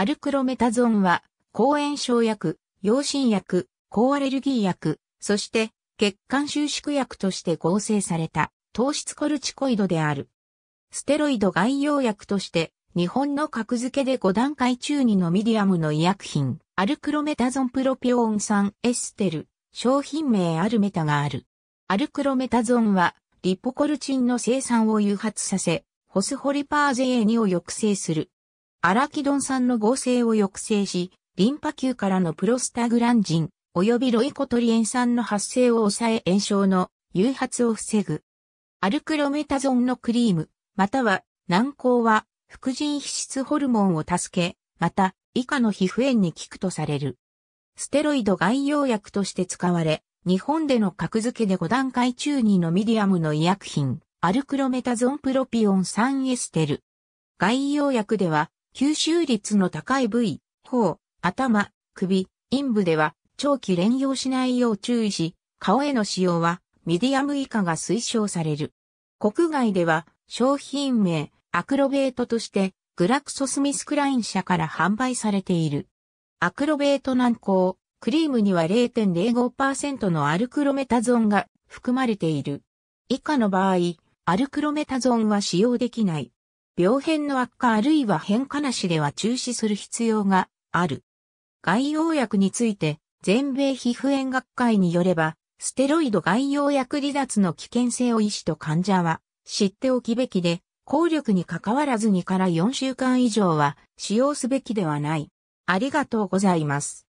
アルクロメタゾンは、抗炎症薬、陽疹薬、抗アレルギー薬、そして、血管収縮薬として合成された、糖質コルチコイドである。ステロイド外用薬として、日本の格付けで5段階中2のミディアムの医薬品、アルクロメタゾンプロピオン酸エステル、商品名アルメタがある。アルクロメタゾンは、リポコルチンの生産を誘発させ、ホスホリパーゼ A2 を抑制する。アラキドン酸の合成を抑制し、リンパ球からのプロスタグランジン、及びロイコトリエン酸の発生を抑え炎症の誘発を防ぐ。アルクロメタゾンのクリーム、または軟膏は、副腎皮質ホルモンを助け、また、以下の皮膚炎に効くとされる。ステロイド外用薬として使われ、日本での格付けで5段階中2のミディアムの医薬品、アルクロメタゾンプロピオン酸エステル。外用薬では、吸収率の高い部位、頬、頭、首、陰部では長期連用しないよう注意し、顔への使用はミディアム以下が推奨される。国外では商品名、アクロベートとしてグラクソスミスクライン社から販売されている。アクロベート軟膏、クリームには0.05%のアルクロメタゾンが含まれている。以下の場合、アルクロメタゾンは使用できない。病変の悪化あるいは変化なしでは中止する必要がある。外用薬について、全米皮膚炎学会によれば、ステロイド外用薬離脱の危険性を医師と患者は知っておきべきで、効力に関わらず2から4週間以上は使用すべきではない。ありがとうございます。